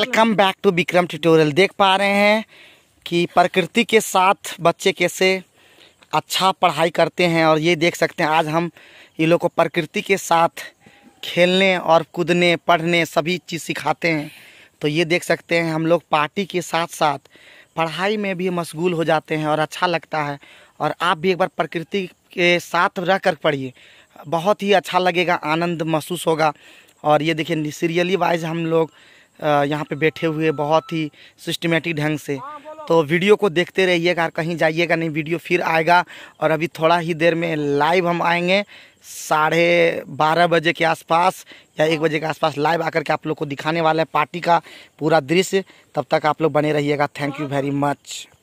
welcome back to Vikram tutorial देख पा रहे हैं कि प्रकृति के साथ बच्चे कैसे अच्छा पढ़ाई करते हैं और ये देख सकते हैं आज हम ये लोग को प्रकृति के साथ खेलने और कूदने पढ़ने सभी चीज़ सिखाते हैं तो ये देख सकते हैं हम लोग पार्टी के साथ साथ पढ़ाई में भी मशगूल हो जाते हैं और अच्छा लगता है और आप भी एक बार प्रकृति के साथ रह कर पढ़िए बहुत ही अच्छा लगेगा आनंद महसूस होगा और ये देखिए सीरियली वाइज हम लोग यहाँ पे बैठे हुए बहुत ही सिस्टमेटिक ढंग से तो वीडियो को देखते रहिएगा कहीं जाइएगा नहीं वीडियो फिर आएगा और अभी थोड़ा ही देर में लाइव हम आएंगे साढ़े बारह बजे के आसपास या एक बजे के आसपास लाइव आकर के आप लोग को दिखाने वाला है पार्टी का पूरा दृश्य तब तक आप लोग बने रहिएगा थैंक यू वेरी मच